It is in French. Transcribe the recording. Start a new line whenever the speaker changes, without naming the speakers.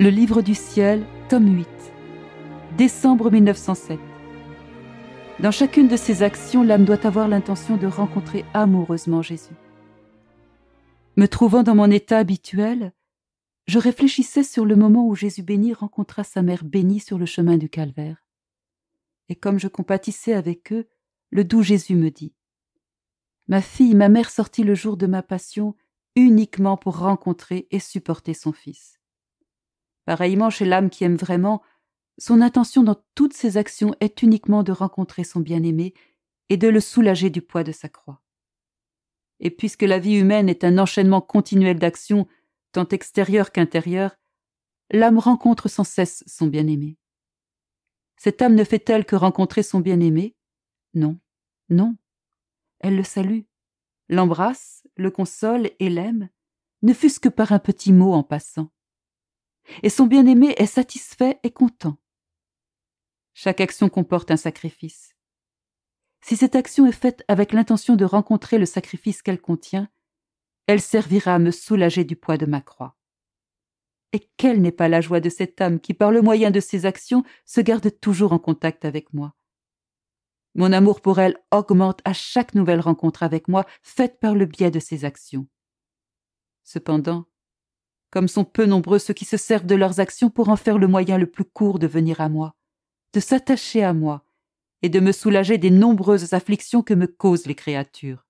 Le Livre du Ciel, tome 8, décembre 1907. Dans chacune de ces actions, l'âme doit avoir l'intention de rencontrer amoureusement Jésus. Me trouvant dans mon état habituel, je réfléchissais sur le moment où Jésus béni rencontra sa mère bénie sur le chemin du calvaire. Et comme je compatissais avec eux, le doux Jésus me dit Ma fille, ma mère sortit le jour de ma passion uniquement pour rencontrer et supporter son fils. Pareillement, chez l'âme qui aime vraiment, son intention dans toutes ses actions est uniquement de rencontrer son bien-aimé et de le soulager du poids de sa croix. Et puisque la vie humaine est un enchaînement continuel d'actions, tant extérieures qu'intérieures, l'âme rencontre sans cesse son bien-aimé. Cette âme ne fait-elle que rencontrer son bien-aimé Non, non. Elle le salue, l'embrasse, le console et l'aime, ne fût-ce que par un petit mot en passant et son bien-aimé est satisfait et content. Chaque action comporte un sacrifice. Si cette action est faite avec l'intention de rencontrer le sacrifice qu'elle contient, elle servira à me soulager du poids de ma croix. Et quelle n'est pas la joie de cette âme qui, par le moyen de ses actions, se garde toujours en contact avec moi. Mon amour pour elle augmente à chaque nouvelle rencontre avec moi faite par le biais de ses actions. Cependant, comme sont peu nombreux ceux qui se servent de leurs actions pour en faire le moyen le plus court de venir à moi, de s'attacher à moi, et de me soulager des nombreuses afflictions que me causent les créatures.